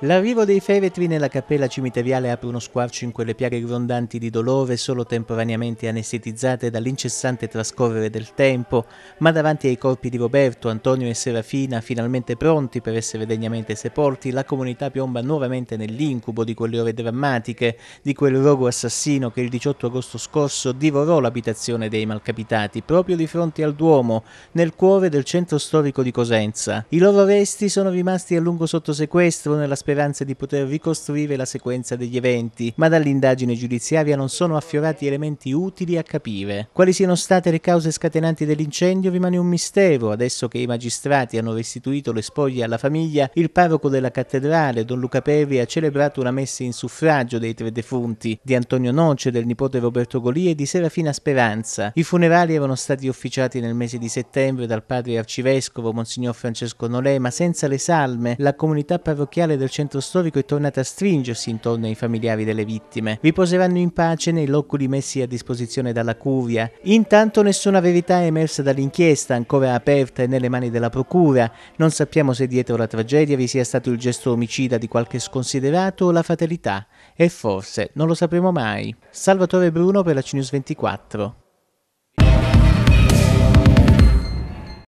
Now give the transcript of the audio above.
L'arrivo dei feretri nella cappella cimiteriale apre uno squarcio in quelle piaghe grondanti di dolore solo temporaneamente anestetizzate dall'incessante trascorrere del tempo, ma davanti ai corpi di Roberto, Antonio e Serafina, finalmente pronti per essere degnamente sepolti, la comunità piomba nuovamente nell'incubo di quelle ore drammatiche, di quel rogo assassino che il 18 agosto scorso divorò l'abitazione dei malcapitati, proprio di fronte al Duomo, nel cuore del centro storico di Cosenza. I loro resti sono rimasti a lungo sotto sequestro nella speranza di poter ricostruire la sequenza degli eventi, ma dall'indagine giudiziaria non sono affiorati elementi utili a capire. Quali siano state le cause scatenanti dell'incendio rimane un mistero, adesso che i magistrati hanno restituito le spoglie alla famiglia, il parroco della cattedrale, Don Luca Perri, ha celebrato una messa in suffragio dei tre defunti, di Antonio Noce, del nipote Roberto Golie e di Serafina Speranza. I funerali erano stati officiati nel mese di settembre dal padre arcivescovo Monsignor Francesco Nolè, ma senza le salme, la comunità parrocchiale del centro storico è tornata a stringersi intorno ai familiari delle vittime. Riposeranno in pace nei loculi messi a disposizione dalla Curia. Intanto nessuna verità è emersa dall'inchiesta, ancora aperta e nelle mani della Procura. Non sappiamo se dietro la tragedia vi sia stato il gesto omicida di qualche sconsiderato o la fatalità. E forse non lo sapremo mai. Salvatore Bruno per la CNews 24.